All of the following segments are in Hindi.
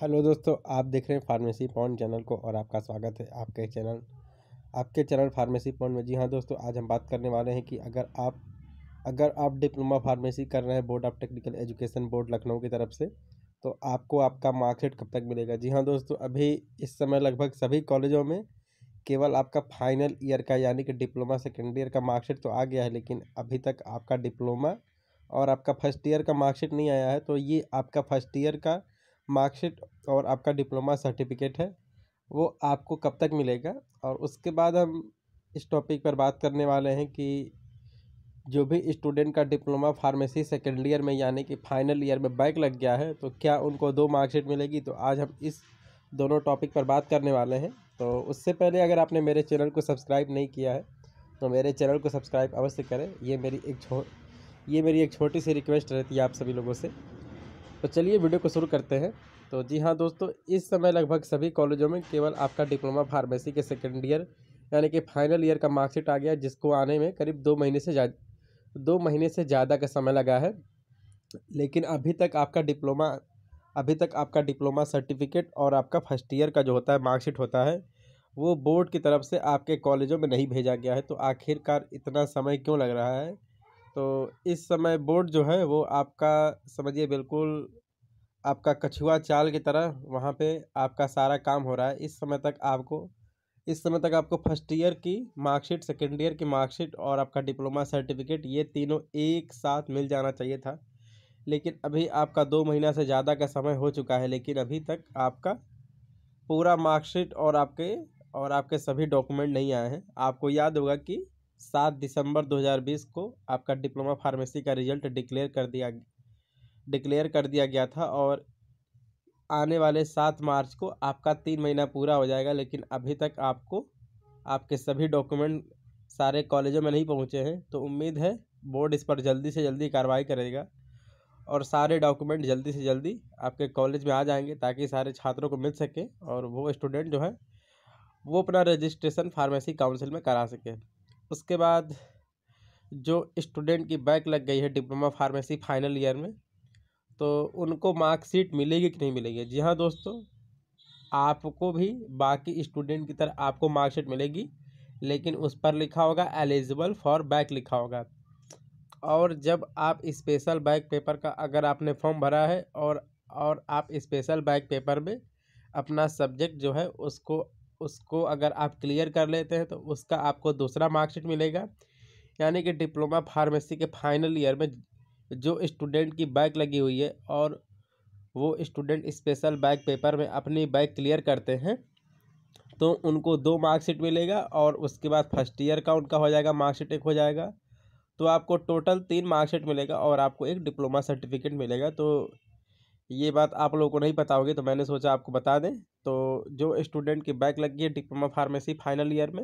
हेलो दोस्तों आप देख रहे हैं फार्मेसी पॉइंट चैनल को और आपका स्वागत है आपके चैनल आपके चैनल फार्मेसी पॉइंट में जी हाँ दोस्तों आज हम बात करने वाले हैं कि अगर आप अगर आप डिप्लोमा फार्मेसी कर रहे हैं board of technical education board Lucknow की तरफ से तो आपको आपका मार्कशीट कब तक मिलेगा जी हाँ दोस्तों अभी इस समय लगभग सभी कॉलेजों में केवल आपका फाइनल ईयर का यानी कि डिप्लोमा सेकेंड ईयर का मार्कशीट तो आ गया है लेकिन अभी तक आपका डिप्लोमा और आपका फर्स्ट ईयर का मार्कशीट नहीं आया है तो ये आपका फर्स्ट ईयर का मार्कशीट और आपका डिप्लोमा सर्टिफिकेट है वो आपको कब तक मिलेगा और उसके बाद हम इस टॉपिक पर बात करने वाले हैं कि जो भी स्टूडेंट का डिप्लोमा फार्मेसी सेकेंड ईयर में यानी कि फाइनल ईयर में बैक लग गया है तो क्या उनको दो मार्कशीट मिलेगी तो आज हम इस दोनों टॉपिक पर बात करने वाले हैं तो उससे पहले अगर आपने मेरे चैनल को सब्सक्राइब नहीं किया है तो मेरे चैनल को सब्सक्राइब अवश्य करें ये मेरी एक छो ये मेरी एक छोटी सी रिक्वेस्ट रहती है आप सभी लोगों से तो चलिए वीडियो को शुरू करते हैं तो जी हाँ दोस्तों इस समय लगभग सभी कॉलेजों में केवल आपका डिप्लोमा फार्मेसी के सेकेंड ईयर यानी कि फाइनल ईयर का मार्कशीट आ गया जिसको आने में करीब दो महीने से जा दो महीने से ज़्यादा का समय लगा है लेकिन अभी तक आपका डिप्लोमा अभी तक आपका डिप्लोमा सर्टिफिकेट और आपका फर्स्ट ईयर का जो होता है मार्कशीट होता है वो बोर्ड की तरफ से आपके कॉलेजों में नहीं भेजा गया है तो आखिरकार इतना समय क्यों लग रहा है तो इस समय बोट जो है वो आपका समझिए बिल्कुल आपका कछुआ चाल की तरह वहाँ पे आपका सारा काम हो रहा है इस समय तक आपको इस समय तक आपको फर्स्ट ईयर की मार्कशीट सेकेंड ईयर की मार्कशीट और आपका डिप्लोमा सर्टिफिकेट ये तीनों एक साथ मिल जाना चाहिए था लेकिन अभी आपका दो महीना से ज़्यादा का समय हो चुका है लेकिन अभी तक आपका पूरा मार्कशीट और आपके और आपके सभी डॉक्यूमेंट नहीं आए हैं आपको याद होगा कि सात दिसंबर 2020 को आपका डिप्लोमा फार्मेसी का रिजल्ट डिक्लेयर कर दिया डिक्लेयर कर दिया गया था और आने वाले सात मार्च को आपका तीन महीना पूरा हो जाएगा लेकिन अभी तक आपको आपके सभी डॉक्यूमेंट सारे कॉलेजों में नहीं पहुंचे हैं तो उम्मीद है बोर्ड इस पर जल्दी से जल्दी कार्रवाई करेगा और सारे डॉक्यूमेंट जल्दी से जल्दी आपके कॉलेज में आ जाएंगे ताकि सारे छात्रों को मिल सके और वो स्टूडेंट जो है वो अपना रजिस्ट्रेशन फार्मेसी काउंसिल में करा सके उसके बाद जो स्टूडेंट की बैक लग गई है डिप्लोमा फार्मेसी फाइनल ईयर में तो उनको मार्कशीट मिलेगी कि नहीं मिलेगी जी हाँ दोस्तों आपको भी बाकी स्टूडेंट की तरह आपको मार्कशीट मिलेगी लेकिन उस पर लिखा होगा एलिजिबल फॉर बैक लिखा होगा और जब आप स्पेशल बैक पेपर का अगर आपने फॉर्म भरा है और और आप स्पेशल बैक पेपर में अपना सब्जेक्ट जो है उसको उसको अगर आप क्लियर कर लेते हैं तो उसका आपको दूसरा मार्कशीट मिलेगा यानी कि डिप्लोमा फार्मेसी के फाइनल ईयर में जो स्टूडेंट की बैक लगी हुई है और वो स्टूडेंट स्पेशल बैक पेपर में अपनी बैक क्लियर करते हैं तो उनको दो मार्कशीट मिलेगा और उसके बाद फर्स्ट ईयर का उनका हो जाएगा मार्कशीट एक हो जाएगा तो आपको टोटल तीन मार्कशीट मिलेगा और आपको एक डिप्लोमा सर्टिफिकेट मिलेगा तो ये बात आप लोगों को नहीं पता होगी तो मैंने सोचा आपको बता दें तो जो स्टूडेंट की बैक लगी है डिप्लोमा फार्मेसी फाइनल ईयर में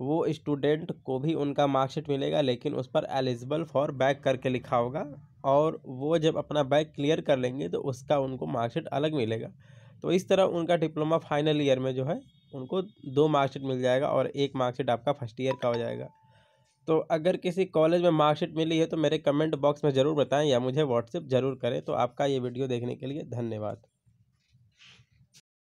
वो स्टूडेंट को भी उनका मार्कशीट मिलेगा लेकिन उस पर एलिजिबल फॉर बैक करके लिखा होगा और वो जब अपना बैक क्लियर कर लेंगे तो उसका उनको मार्कशीट अलग मिलेगा तो इस तरह उनका डिप्लोमा फाइनल ईयर में जो है उनको दो मार्कशीट मिल जाएगा और एक मार्कशीट आपका फर्स्ट ईयर का हो जाएगा तो अगर किसी कॉलेज में मार्कशीट मिली है तो मेरे कमेंट बॉक्स में ज़रूर बताएं या मुझे व्हाट्सएप ज़रूर करें तो आपका ये वीडियो देखने के लिए धन्यवाद